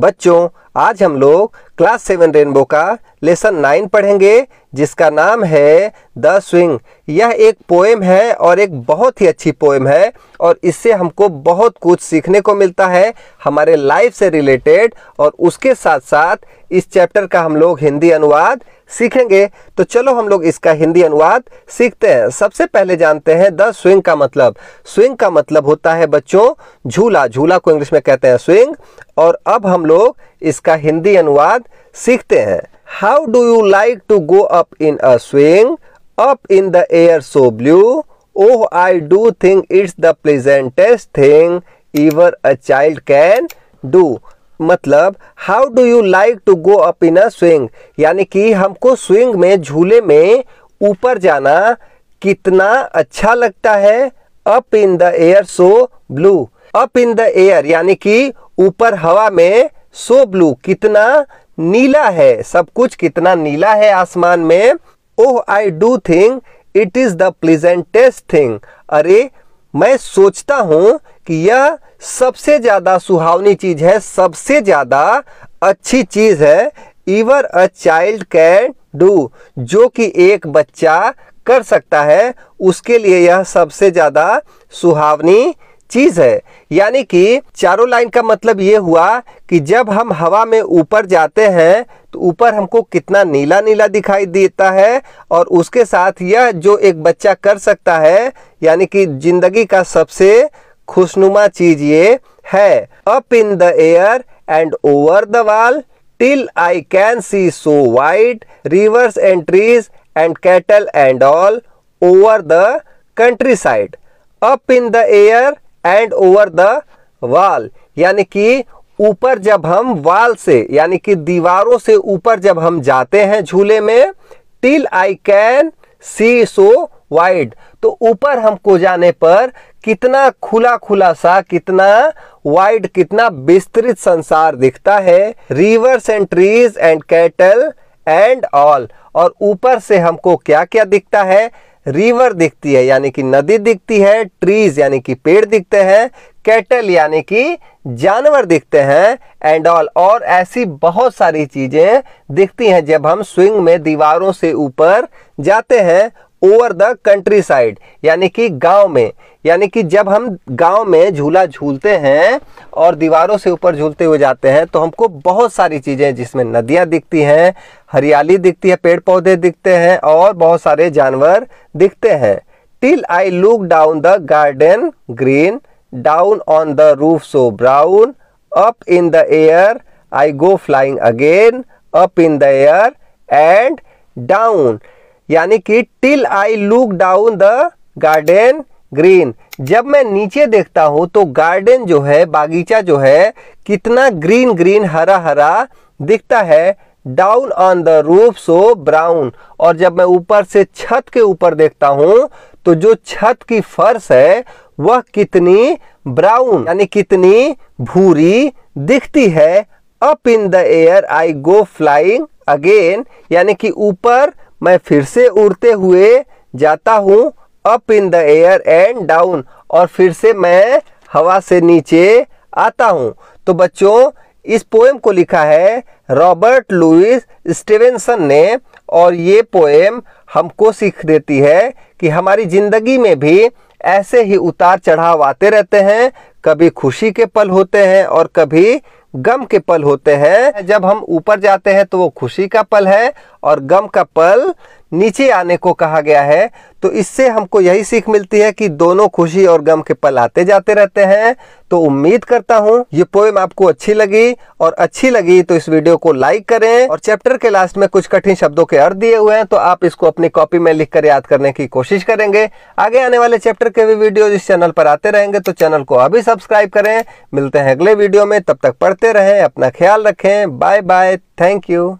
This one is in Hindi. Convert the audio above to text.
बच्चों आज हम लोग क्लास सेवन रेनबो का लेसन नाइन पढ़ेंगे जिसका नाम है द स्विंग यह एक पोएम है और एक बहुत ही अच्छी पोएम है और इससे हमको बहुत कुछ सीखने को मिलता है हमारे लाइफ से रिलेटेड और उसके साथ साथ इस चैप्टर का हम लोग हिंदी अनुवाद सीखेंगे तो चलो हम लोग इसका हिंदी अनुवाद सीखते हैं सबसे पहले जानते हैं द स्विंग का मतलब स्विंग का मतलब होता है बच्चों झूला झूला को इंग्लिश में कहते हैं स्विंग और अब हम लोग इसका हिंदी अनुवाद सीखते हैं how do you like to go up in a swing up in the air so blue oh I do think it's the pleasantest thing ever a child can do मतलब how do you like to go up in a swing यानी कि हमको स्विंग में झूले में ऊपर जाना कितना अच्छा लगता है up in the air so blue up in the air यानी कि ऊपर हवा में सो so ब्लू कितना नीला है सब कुछ कितना नीला है आसमान में oh I do think it is the pleasantest thing अरे मैं सोचता हूँ कि यह सबसे ज़्यादा सुहावनी चीज़ है सबसे ज़्यादा अच्छी चीज़ है ever a child can do जो कि एक बच्चा कर सकता है उसके लिए यह सबसे ज़्यादा सुहावनी चीज है यानी कि चारों लाइन का मतलब ये हुआ कि जब हम हवा में ऊपर जाते हैं तो ऊपर हमको कितना नीला नीला दिखाई देता है और उसके साथ यह जो एक बच्चा कर सकता है यानी कि जिंदगी का सबसे खुशनुमा चीज ये है up in the air and over the wall till I can see so wide rivers and trees and cattle and all over the countryside up in the air and over the wall यानी कि ऊपर जब हम वाल से यानी कि दीवारों से ऊपर जब हम जाते हैं झूले में till I can see so wide तो ऊपर हमको जाने पर कितना खुला खुला सा कितना वाइड कितना विस्तृत संसार दिखता है rivers and trees and cattle and all और ऊपर से हमको क्या क्या दिखता है रिवर दिखती है यानी कि नदी दिखती है ट्रीज यानी कि पेड़ दिखते हैं कैटल यानी कि जानवर दिखते हैं एंड ऑल और ऐसी बहुत सारी चीज़ें दिखती हैं जब हम स्विंग में दीवारों से ऊपर जाते हैं ओवर द कंट्री साइड यानी कि गांव में यानी कि जब हम गांव में झूला झूलते हैं और दीवारों से ऊपर झूलते हुए जाते हैं तो हमको बहुत सारी चीज़ें जिसमें नदियां दिखती हैं हरियाली दिखती है पेड़ पौधे दिखते हैं और बहुत सारे जानवर दिखते हैं till I look down the garden green down on the roof so brown up in the air I go flying again up in the air and down यानी कि till I look down the garden green जब मैं नीचे देखता हूँ तो गार्डन जो है बागीचा जो है कितना ग्रीन ग्रीन हरा हरा दिखता है down on the roof so brown और जब मैं ऊपर से छत के ऊपर देखता हूँ तो जो छत की फर्श है वह कितनी ब्राउन यानी कितनी भूरी दिखती है up in the air I go flying again यानी कि ऊपर मैं फिर से उड़ते हुए जाता हूँ up in the air and down और फिर से मैं हवा से नीचे आता हूँ तो बच्चों इस पोएम को लिखा है रॉबर्ट लुइस स्टेवेंसन ने और ये पोएम हमको सीख देती है कि हमारी ज़िंदगी में भी ऐसे ही उतार चढ़ाव आते रहते हैं कभी खुशी के पल होते हैं और कभी गम के पल होते हैं जब हम ऊपर जाते हैं तो वो खुशी का पल है और गम का पल नीचे आने को कहा गया है तो इससे हमको यही सीख मिलती है कि दोनों खुशी और गम के पल आते जाते रहते हैं तो उम्मीद करता हूँ ये पोएम आपको अच्छी लगी और अच्छी लगी तो इस वीडियो को लाइक करें और चैप्टर के लास्ट में कुछ कठिन शब्दों के अर्थ दिए हुए हैं तो आप इसको अपनी कॉपी में लिख कर याद करने की कोशिश करेंगे आगे आने वाले चैप्टर के भी वीडियो इस चैनल पर आते रहेंगे तो चैनल को अभी सब्सक्राइब करें मिलते हैं अगले वीडियो में तब तक पढ़ते रहें अपना ख्याल रखें बाय बाय थैंक यू